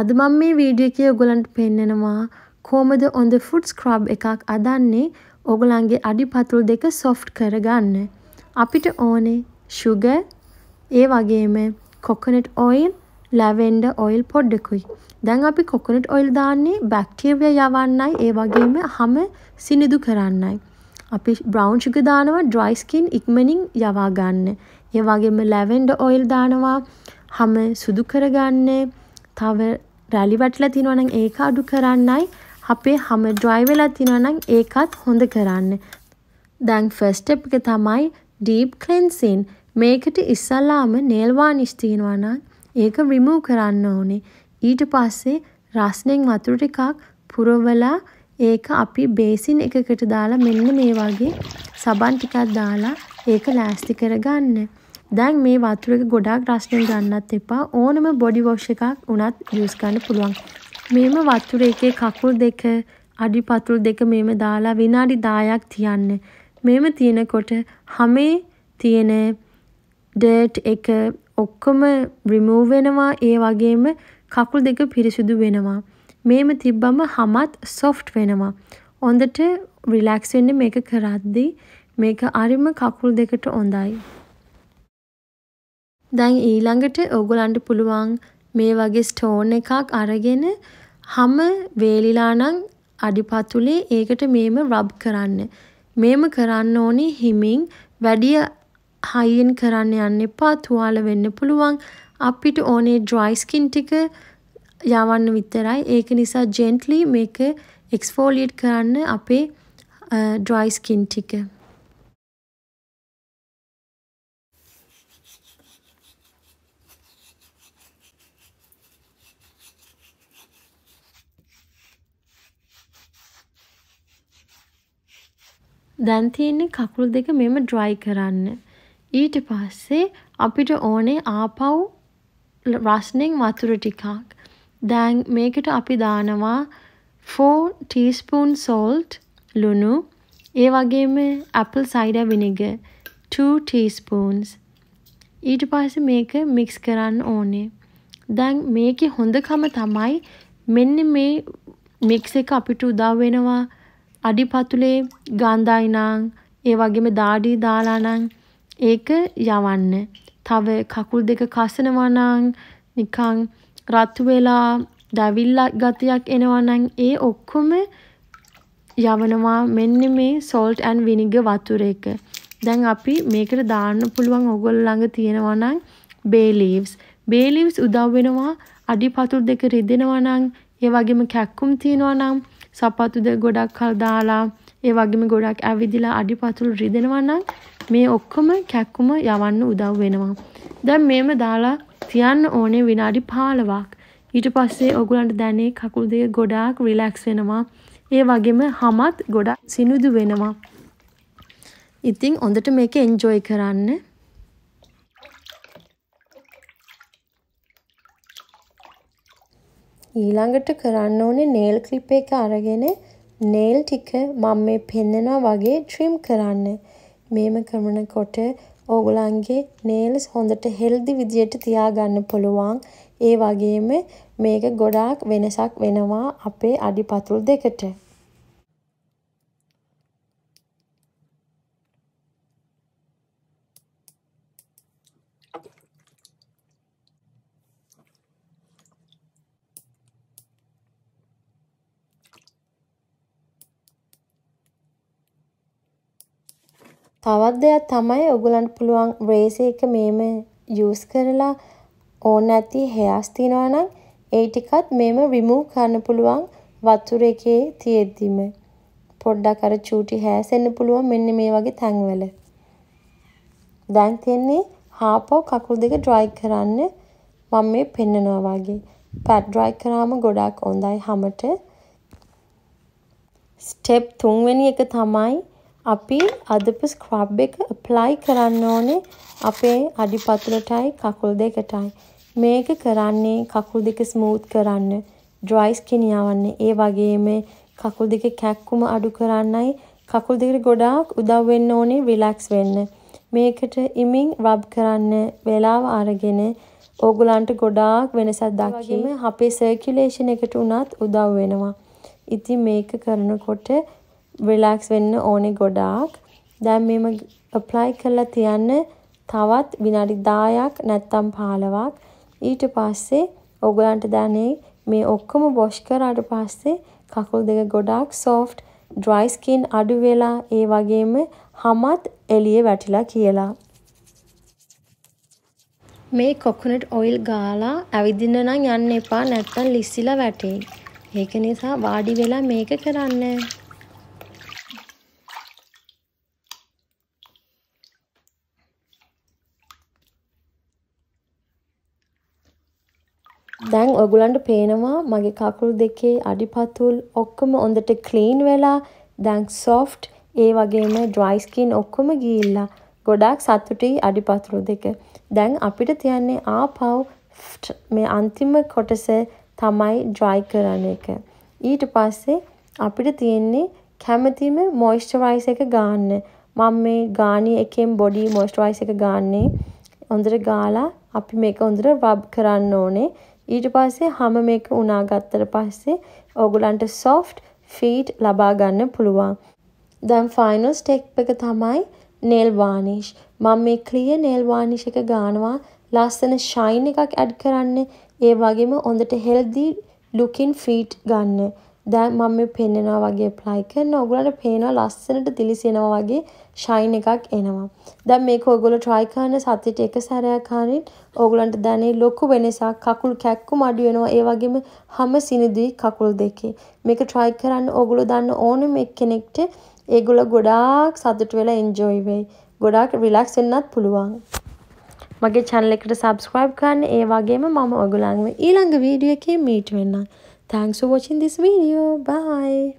අද මම මේ වීඩියෝ එකේ ඔයගලන්ට පෙන්නනවා කොහමද ඔඳ ෆුඩ් ස්ක්‍රබ් එකක් අදන්නේ ඔයගලන්ගේ අඩිපතුල් දෙක සොෆ්ට් කරගන්න. අපිට ඕනේ sugar ඒ වගේම coconut oil ලැවෙන්ඩර් ඔයිල් පොඩ්ඩකුයි. දැන් අපි කොකොනට් ඔයිල් දාන්නේ බැක්ටීරියා යවන්නයි ඒ වගේම හැම සිනිදු කරන්නයි. අපි බ්‍රවුන් sugar දානවා dry skin ඉක්මනින් යවා ගන්න. ඒ වගේම ලැවෙන්ඩර් ඔයිල් දානවා හැම සුදු කරගන්නේ. තව රැලි වැටලා තියෙනවා නම් ඒක අඩු කරන්නයි අපේ හැම dry වෙලා තියෙනවා නම් ඒකත් හොඳ කරන්න. දැන් first step එක තමයි deep cleansing. මේකට ඉස්සල්ලාම nail varnish තියෙනවා නම් ඒක remove කරන්න ඕනේ. ඊට පස්සේ රස්නෙන් වතුර ටිකක් පුරවලා ඒක අපි බේසින් එකකට දාලා මෙන්න මේ වගේ සබන් ටිකක් දාලා ඒක ලෑස්ති කරගන්න. දැන් මේ වතුර එක ගොඩාක් රස්නේ ගන්නත් එපා ඕනම බොඩි වොෂ් එකක් උනත් යූස් කරන්න පුළුවන්. මේම වතුර එකේ කකුල් දෙක අඩි පතුල් දෙක මේම දාලා විනාඩි 10ක් තියන්න. මේම තියෙනකොට හැමේ තියෙන ඩර්ට් එක ඔක්කොම රිමූව් වෙනවා ඒ වගේම කකුල් දෙක පිරිසිදු වෙනවා. මේම තිබ්බම හමත් සොෆ්ට් වෙනවා. හොඳට රිලැක්ස් වෙන්න මේක කරද්දී මේක අරිම කකුල් දෙකට හොඳයි. දැන් ඊළඟට ඕගොල්ලන්ට පුළුවන් මේ වගේ ස්ටෝන් එකක් අරගෙන හැම වේලිලා නම් අඩිපතුලේ ඒකට මේම රබ් කරන්න. මේම කරන්න ඕනේ හිමින් වැඩි හයියෙන් කරන්න යන්න එපා. තුවාල වෙන්න පුළුවන්. අපිට ඕනේ dry skin ටික යවන්න විතරයි. ඒක නිසා gently මේක exfoliate කරන්න අපේ dry skin ටික. දැන් තියෙන්නේ කකුල් දෙක මෙම ඩ්‍රයි කරන්න. ඊට පස්සේ අපිට ඕනේ ආපව් රස්නෙන් වතුර ටිකක්. දැන් මේකට අපි දානවා 4 teaspoon salt ලුණු ඒ වගේම apple cider vinegar 2 teaspoons ඊට පස්සේ මේක මික්ස් කරන්න ඕනේ. දැන් මේකේ හොඳකම තමයි මෙන්න මේ මික්ස් එක අපිට උදව් වෙනවා අඩිපතුලේ ගාන්ධායිනං ඒ වගේම දාඩි දාලානං ඒක යවන්න. තව කකුල් දෙක කසනවා නම් නිකන් රත් වෙලා දැවිල්ල ගතියක් එනවා නම් ඒ ඔක්කොම යවනවා මෙන්න මේ salt and vinegar වතුර එක. දැන් අපි මේකට දාන්න පුළුවන් ඕගොල්ලෝ ළඟ තියෙනවා නම් bay leaves. bay leaves උදව් වෙනවා අඩිපතුල් දෙක රිදෙනවා නම් ඒ වගේම කැක්කුම් තියෙනවා නම් සපතුද ගොඩක් කල් දාලා ඒ වගේම ගොඩක් ඇවිදිලා අඩිපතුල් රිදෙනවා නම් මේ ඔක්කොම කැක්කුම යවන්න උදව් වෙනවා. දැන් මේම දාලා තියන්න ඕනේ විනාඩි 15ක්. ඊට පස්සේ ඔයගලන්ට දැනේ කකුල් දෙක ගොඩාක් රිලැක්ස් වෙනවා. ඒ වගේම හමත් ගොඩක් සිනුදු වෙනවා. ඉතින් හොඳට මේක එන්ජොයි කරන්න. ඊළඟට කරන්න ඕනේ නේල් ක්ලිප් එක අරගෙන නේල් ටික මම මේ පෙන්නවා වගේ ට්‍රිම් කරන්න. මේම කරනකොට ඕගොල්ලන්ගේ නේල්ස් හොඳට හෙල්දි විදියට තියාගන්න පුළුවන්. ඒ වගේම මේක ගොඩාක් වෙනසක් වෙනවා අපේ අඩිපතුල් දෙකට. තවත් දෙයක් තමයි ඔයගොල්ලන්ට පුළුවන් රේසර් එක මෙහෙම යූස් කරලා ඕන නැති හෙයර්ස් තියෙනවා නම් ඒ ටිකත් මෙහෙම රිමූව් කරන්න පුළුවන් වතුර එකේ තියෙද්දිම. පොඩ්ඩක් අර චූටි හෑස් එන්න පුළුවන් මෙන්න මේ වගේ තැන්වල. දැන් තියෙන්නේ හාපව කකුල් දෙක ඩ්‍රයි කරන්න මම මේ පෙන්නනවා වගේ. පැඩ් ඩ්‍රයි කරාම ගොඩක් හොඳයි හැමට. ස්ටෙප් තුන්වෙනි එක තමයි අපි අදපු ස්ක්‍රබ් එක ප්ලයි කරන්න ඕනේ අපේ අඩිපතුලටයි කකුල් දෙකටයි. මේක කරන්නේ කකුල් දෙක ස්මූත් කරන්න ඩ්‍රයිස්කින් යවන්න ඒ වගේම කකුල් දෙක කැක්කුම අඩු කරන්නයි කකුල් දෙකට ගොඩාක් උදව් වෙන්න ඕනේ රිලැක්ස් වෙන්න. මේකට ඉමින් රබ් කරන්න වෙලාව අරගෙන ඕගොල්ලන්ට ගොඩාක් වෙනසක් දක්වීම අපේ සර්කියුලේෂන් එකට උනත් උදව් වෙනවා. ඉතින් මේක කරනකොට රිලැක්ස් වෙන්න ඕනේ ගොඩාක්. දැන් මේම ඇප්ලයි කරලා තියන්න තවත් විනාඩි 10ක් නැත්තම් 15ක්. ඊට පස්සේ ඔයගලන්ට දැනේ මේ ඔක්කොම වොෂ් කරාට පස්සේ කකුල් දෙක ගොඩාක් soft dry skin අඩු වෙලා ඒ වගේම හමත් එළියේ වැටිලා කියලා. මේ කොකොනට් ඔයිල් ගාලා ඇවිදින්න නම් යන්න එපා නැත්තම් ලිස්සිලා වැටේ. ඒක නිසා වාඩි වෙලා මේක කරන්න. දැන් ඔයගොල්ලන්ට පේනවා මගේ කකුල් දෙකේ අඩිපතුල් ඔක්කොම හොඳට ක්ලීන් වෙලා දැන් සොෆ්ට් ඒ වගේම ඩ්‍රයි ස්කින් ඔක්කොම ගිහිල්ලා ගොඩාක් සතුටුයි අඩිපතුල් දෙක. දැන් අපිට තියන්නේ ආපව් මේ අන්තිම කොටස තමයි ඩ්‍රයි කරන එක. ඊට පස්සේ අපිට තියෙන්නේ කැමතිම මොයිස්චරයිස් එක ගන්න. මම මේ ගානි එකෙන් බොඩි මොයිස්චරයිස් එක ගන්නේ. හොඳට ගාලා අපි මේක හොඳට රබ් කරන්න ඕනේ. ඊට පස්සේ හම මේක උනාගත්තර පස්සේ ඔගුලන්ට සොෆ්ට් ෆීට් ලබාගන්න පුළුවන්. දැම් ෆයිනස් ටෙක් එක තමයි නෙල්වානිශ් මං මේ ක්‍රිය නෙල්වානිශක ගානවා ලස්සන ශයින් එකක් ඇඩ් කරන්න ඒ වගේම හොඳට හෙල්දී ලුකින් ෆීට් ගන්න දැන් මම මේ පෙන්වනවා වගේ apply කරනවා. ඔයගොල්ලන්ට පේනවා ලස්සනට දිලිසෙනවා වගේ shine එකක් එනවා. දැන් මේක ඔයගොල්ලෝ try කරන සතියට එක සැරයක් හරින් ඔයගොල්ලන්ට දැනේ ලොකු වෙනසක් කකුල් කැක්කුම් අඩු වෙනවා. ඒ වගේම හැම සිනිදුයි කකුල් දෙකේ. මේක try කරන්න ඔයගොල්ලෝ දන්න ඕනම එක්කෙනෙක්ට ඒගොල්ලෝ ගොඩාක් සතුට වෙලා enjoy වෙයි. ගොඩාක් relax වෙන්නත් පුළුවන්. මගේ channel එකට subscribe කරන්න. ඒ වගේම මම ඔයගොල්ලන්ව ඊළඟ වීඩියෝ එකේ meet වෙන්නම්. Thanks for watching this video. Bye.